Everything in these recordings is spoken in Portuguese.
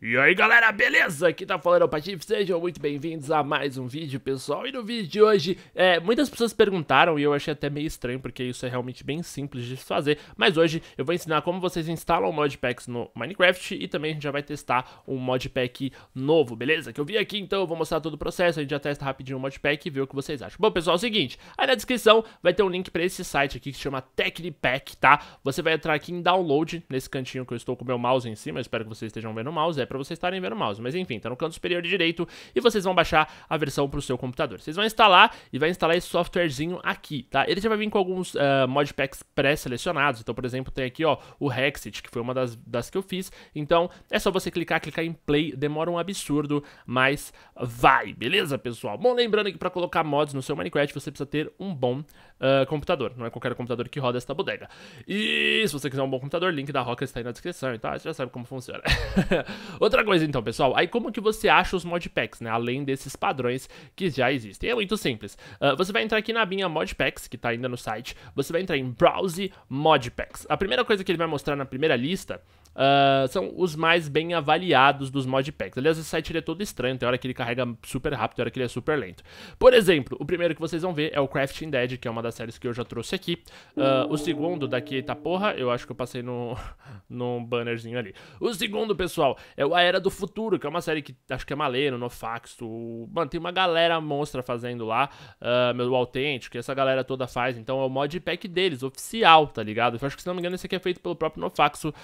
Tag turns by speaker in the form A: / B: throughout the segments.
A: E aí galera, beleza? Aqui tá falando é o Patife, sejam muito bem-vindos a mais um vídeo, pessoal. E no vídeo de hoje, é, muitas pessoas perguntaram e eu achei até meio estranho, porque isso é realmente bem simples de fazer. Mas hoje eu vou ensinar como vocês instalam modpacks no Minecraft e também a gente já vai testar um modpack novo, beleza? Que eu vi aqui, então eu vou mostrar todo o processo, a gente já testa rapidinho o modpack e vê o que vocês acham. Bom, pessoal, é o seguinte, aí na descrição vai ter um link pra esse site aqui que se chama TechniPack, tá? Você vai entrar aqui em download, nesse cantinho que eu estou com o meu mouse em cima, espero que vocês estejam vendo o mouse, é para vocês estarem vendo o mouse, mas enfim, tá no canto superior direito e vocês vão baixar a versão pro seu computador. Vocês vão instalar e vai instalar esse softwarezinho aqui, tá? Ele já vai vir com alguns uh, eh, modpacks pré-selecionados, então por exemplo tem aqui ó, o Hexit, que foi uma das, das que eu fiz, então é só você clicar, clicar em play, demora um absurdo, mas vai, beleza pessoal? Bom, lembrando que para colocar mods no seu Minecraft você precisa ter um bom uh, computador. Não é qualquer computador que roda esta bodega. E se você quiser um bom computador, link da Rocker está aí na descrição e tal. Você já sabe como funciona. Outra coisa então, pessoal. Aí como que você acha os modpacks, né? Além desses padrões que já existem. É muito simples. Uh, você vai entrar aqui na minha modpacks, que está ainda no site. Você vai entrar em Browse Modpacks. A primeira coisa que ele vai mostrar na primeira lista Uh, são os mais bem avaliados dos modpacks. Aliás, esse site é todo estranho, tem hora que ele carrega super rápido, tem hora que ele é super lento. Por exemplo, o primeiro que vocês vão ver é o Crafting Dead, que é uma das das séries que eu já trouxe aqui. Uh, o segundo daqui, tá porra, eu acho que eu passei no, num bannerzinho ali. O segundo, pessoal, é o A Era do Futuro, que é uma série que acho que é no Nofaxo. Mano, tem uma galera monstra fazendo lá, uh, meu autêntico, que essa galera toda faz. Então é o modpack deles, oficial, tá ligado? Eu acho que, se não me engano, esse aqui é feito pelo próprio Nofaxo. Uh,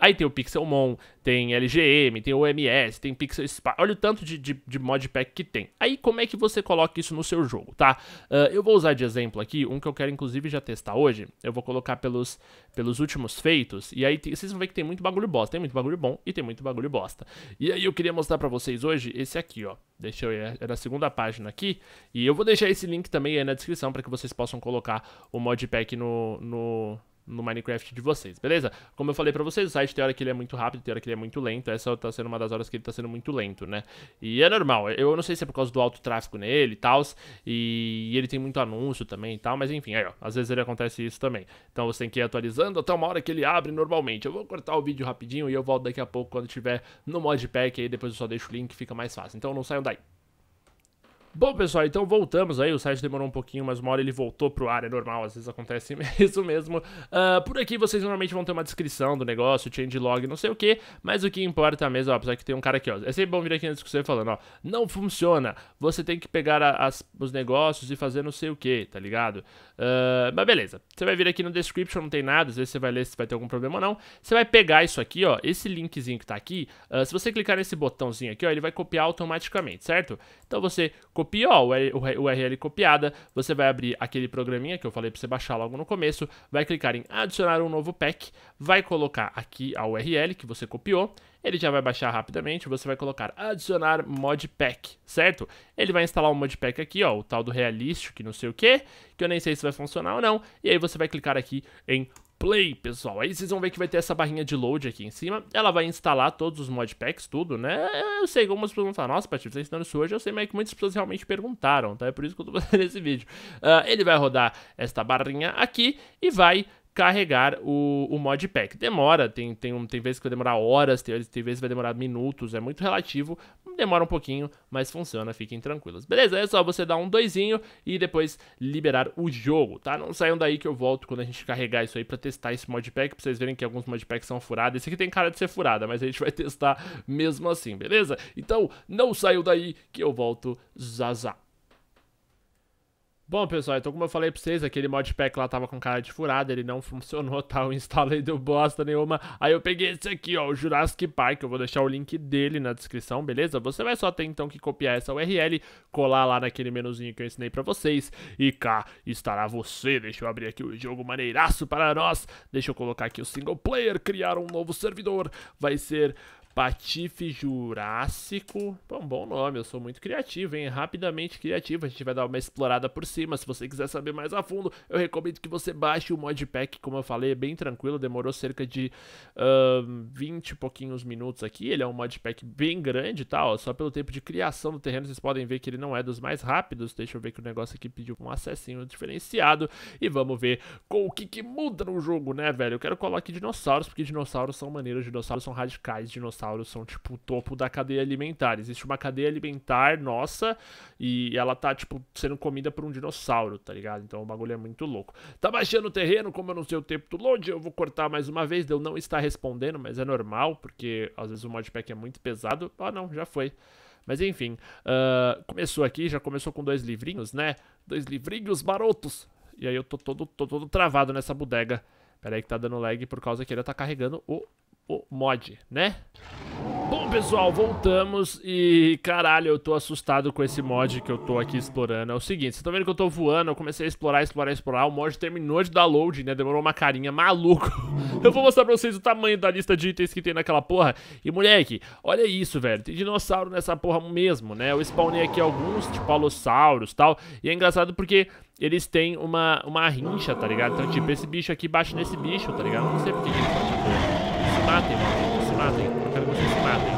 A: aí tem o Pixelmon, tem LGM, tem OMS, tem Pixel Spy. Olha o tanto de, de, de modpack que tem. Aí como é que você coloca isso no seu jogo, tá? Uh, eu vou usar de exemplo aqui um que eu quero inclusive já testar hoje. Eu vou colocar pelos, pelos últimos feitos. E aí vocês vão ver que tem muito bagulho bosta. Tem muito bagulho bom e tem muito bagulho bosta. E aí eu queria mostrar pra vocês hoje esse aqui, ó. Deixa eu ir, é segunda página aqui. E eu vou deixar esse link também aí na descrição para que vocês possam colocar o modpack no, no no Minecraft de vocês, beleza? Como eu falei pra vocês, o site tem hora que ele é muito rápido, tem hora que ele é muito lento, essa tá sendo uma das horas que ele tá sendo muito lento, né? E é normal, eu não sei se é por causa do alto tráfego nele e tal, e ele tem muito anúncio também e tal, mas enfim, aí ó, às vezes ele acontece isso também. Então você tem que ir atualizando até uma hora que ele abre normalmente. Eu vou cortar o vídeo rapidinho e eu volto daqui a pouco quando tiver no modpack, aí depois eu só deixo o link, fica mais fácil. Então não saiam daí. Bom, pessoal, então voltamos aí. O site demorou um pouquinho, mas uma hora ele voltou pro ar. É normal, às vezes acontece isso mesmo. Uh, por aqui vocês normalmente vão ter uma descrição do negócio, changelog, não sei o que. Mas o que importa mesmo, ó, apesar que tem um cara aqui, ó. É sempre bom vir aqui na discussão falando, ó. Não funciona. Você tem que pegar a, as, os negócios e fazer não sei o que, tá ligado? Uh, mas beleza. Você vai vir aqui no description, não tem nada. Às vezes você vai ler se vai ter algum problema ou não. Você vai pegar isso aqui, ó. Esse linkzinho que tá aqui. Uh, se você clicar nesse botãozinho aqui, ó, ele vai copiar automaticamente, certo? Então você copia copiou ó, o URL copiada, você vai abrir aquele programinha que eu falei para você baixar logo no começo, vai clicar em adicionar um novo pack, vai colocar aqui a URL que você copiou, ele já vai baixar rapidamente, você vai colocar adicionar modpack, certo? Ele vai instalar um modpack aqui, ó, o tal do realístico, que não sei o que, que eu nem sei se vai funcionar ou não, e aí você vai clicar aqui em play, pessoal. Aí vocês vão ver que vai ter essa barrinha de load aqui em cima. Ela vai instalar todos os modpacks, tudo, né? É, eu sei que algumas pessoas vão falar, nossa, Paty, você tá ensinando isso hoje. Eu sei, mas é que muitas pessoas realmente perguntaram, tá? É por isso que eu tô fazendo esse vídeo. Uh, ele vai rodar esta barrinha aqui e vai carregar o, o modpack. Demora, tem, tem, um, tem vezes que vai demorar horas, tem, tem vezes que vai demorar minutos, é muito relativo, demora um pouquinho, mas funciona, fiquem tranquilos. Beleza? É só você dar um doisinho e depois liberar o jogo, tá? Não saiam daí que eu volto quando a gente carregar isso aí pra testar esse modpack, pra vocês verem que alguns modpacks são furados. Esse aqui tem cara de ser furada, mas a gente vai testar mesmo assim, beleza? Então, não saiam daí que eu volto zazá. Bom, pessoal, então como eu falei pra vocês, aquele modpack lá tava com cara de furada, ele não funcionou, tá? Eu instalei, deu bosta nenhuma. Aí eu peguei esse aqui, ó, o Jurassic Park, eu vou deixar o link dele na descrição, beleza? Você vai só ter, então, que copiar essa URL, colar lá naquele menuzinho que eu ensinei pra vocês, e cá estará você. Deixa eu abrir aqui o jogo maneiraço para nós. Deixa eu colocar aqui o single player, criar um novo servidor. Vai ser Patife Jurássico. Bom, bom nome, eu sou muito criativo, hein? Rapidamente criativo. A gente vai dar uma explorada por cima. Se você quiser saber mais a fundo, eu recomendo que você baixe o modpack. Como eu falei, é bem tranquilo. Demorou cerca de uh, 20 e pouquinhos minutos aqui. Ele é um modpack bem grande, tá? Ó, só pelo tempo de criação do terreno, vocês podem ver que ele não é dos mais rápidos. Deixa eu ver que o negócio aqui pediu um acessinho diferenciado. E vamos ver com o que, que muda no jogo, né, velho? Eu quero colocar aqui dinossauros, porque dinossauros são maneiros, dinossauros são radicais, dinossauros dinossauros são, tipo, o topo da cadeia alimentar. Existe uma cadeia alimentar nossa e ela tá, tipo, sendo comida por um dinossauro, tá ligado? Então o bagulho é muito louco. Tá baixando o terreno, como eu não sei o tempo do load, eu vou cortar mais uma vez. Deu não está respondendo, mas é normal, porque às vezes o modpack é muito pesado. Ah, não, já foi. Mas enfim, uh, começou aqui, já começou com dois livrinhos, né? Dois livrinhos marotos. E aí eu tô todo, tô todo travado nessa bodega. Pera aí que tá dando lag por causa que ele tá carregando o o mod, né? Bom, pessoal, voltamos e, caralho, eu tô assustado com esse mod que eu tô aqui explorando. É o seguinte, vocês estão vendo que eu tô voando, eu comecei a explorar, explorar, explorar, o mod terminou de download, né, demorou uma carinha, maluco. Eu vou mostrar pra vocês o tamanho da lista de itens que tem naquela porra. E, moleque, olha isso, velho, tem dinossauro nessa porra mesmo, né, eu spawnei aqui alguns, tipo, alossauros e tal, e é engraçado porque eles têm uma, uma rincha, tá ligado? Então, tipo, esse bicho aqui bate nesse bicho, tá ligado? Não sei porque que ele bate se matem, se matem. Eu quero que vocês se matem.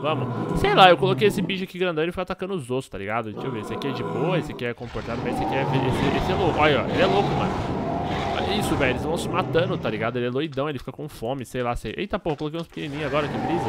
A: Vamos. Sei lá, eu coloquei esse bicho aqui grandão e ele foi atacando os ossos, tá ligado? Deixa eu ver. Esse aqui é de boa, esse aqui é comportado, mas esse aqui é. Esse, esse é louco. Olha, ele é louco, mano. Olha isso, velho. Eles vão se matando, tá ligado? Ele é loidão ele fica com fome, sei lá. Sei... Eita, pô, coloquei uns pequenininhos agora, que brisa.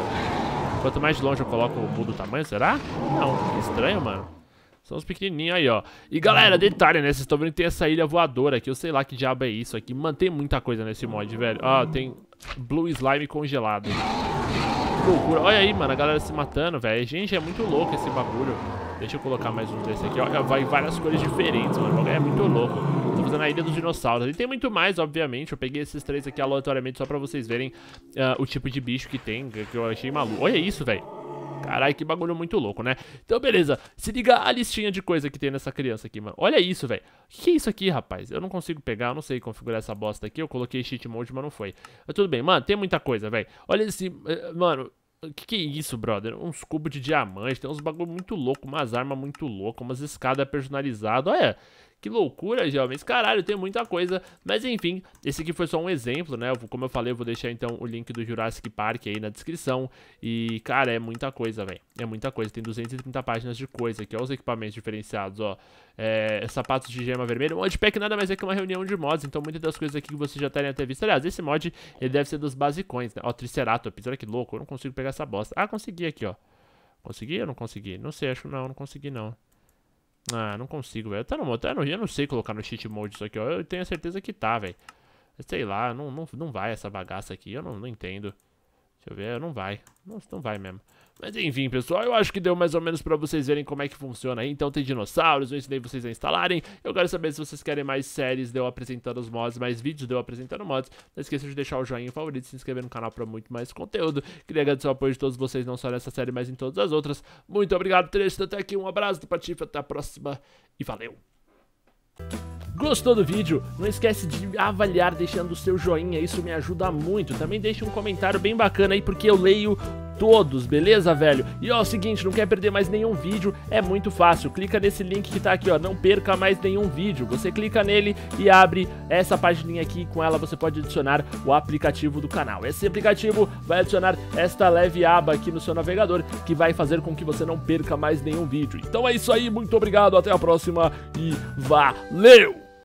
A: Quanto mais longe eu coloco, muda do tamanho, será? Não, estranho, mano. São os pequenininhos aí, ó. E galera, detalhe, né? Vocês estão vendo que tem essa ilha voadora aqui. Eu sei lá que diabo é isso aqui. Mantém muita coisa nesse mod, velho. Ah, tem Blue Slime congelado. Que loucura. Olha aí, mano, a galera se matando, velho. Gente, é muito louco esse bagulho. Deixa eu colocar mais um desse aqui. Olha, vai várias cores diferentes, mano. É muito louco. Tô fazendo a Ilha dos Dinossauros. E tem muito mais, obviamente. Eu peguei esses três aqui aleatoriamente só pra vocês verem uh, o tipo de bicho que tem, que eu achei maluco. Olha isso, velho. Caralho, que bagulho muito louco, né? Então, beleza. Se liga a listinha de coisa que tem nessa criança aqui, mano. Olha isso, velho. Que que é isso aqui, rapaz? Eu não consigo pegar, eu não sei configurar essa bosta aqui. Eu coloquei cheat mode, mas não foi. Mas tudo bem, mano, tem muita coisa, velho. Olha esse... Eh, mano, que que é isso, brother? Uns cubos de diamante, tem uns bagulho muito louco, umas armas muito loucas, umas escadas personalizadas. Olha, que loucura, jovens. Caralho, tem muita coisa. Mas enfim, esse aqui foi só um exemplo, né? Como eu falei, eu vou deixar então o link do Jurassic Park aí na descrição. E, cara, é muita coisa, velho. É muita coisa. Tem 230 páginas de coisa aqui. Olha os equipamentos diferenciados, ó. É, sapatos de gema vermelha. Um modpack nada mais é que uma reunião de mods. Então, muitas das coisas aqui que vocês já terem até visto. Aliás, esse mod, ele deve ser dos basicões, né? Ó, Triceratops. Olha que louco. Eu não consigo pegar essa bosta. Ah, consegui aqui, ó. Consegui ou não consegui? Não sei, acho que não, não consegui não. Ah, não consigo, velho. Tá no, tá no, eu não sei colocar no cheat mode isso aqui, ó. Eu tenho a certeza que tá, velho. Sei lá, não, não, não vai essa bagaça aqui. Eu não, não entendo. Deixa eu ver, não vai. Nossa, não vai mesmo. Mas enfim, pessoal, eu acho que deu mais ou menos pra vocês verem como é que funciona aí. Então tem dinossauros, eu ensinei vocês a instalarem. Eu quero saber se vocês querem mais séries de eu apresentando os mods, mais vídeos de eu apresentando mods. Não esqueça de deixar o joinha favorito e se inscrever no canal pra muito mais conteúdo. Queria agradecer o apoio de todos vocês, não só nessa série, mas em todas as outras. Muito obrigado, trecho. Até aqui, um abraço do Patife, até a próxima e valeu! Gostou do vídeo? Não esquece de avaliar deixando o seu joinha, isso me ajuda muito. Também deixa um comentário bem bacana aí, porque eu leio todos, beleza, velho? E ó, é o seguinte, não quer perder mais nenhum vídeo? É muito fácil, clica nesse link que tá aqui, ó, não perca mais nenhum vídeo. Você clica nele e abre essa página aqui, com ela você pode adicionar o aplicativo do canal. Esse aplicativo vai adicionar esta leve aba aqui no seu navegador, que vai fazer com que você não perca mais nenhum vídeo. Então é isso aí, muito obrigado, até a próxima e valeu!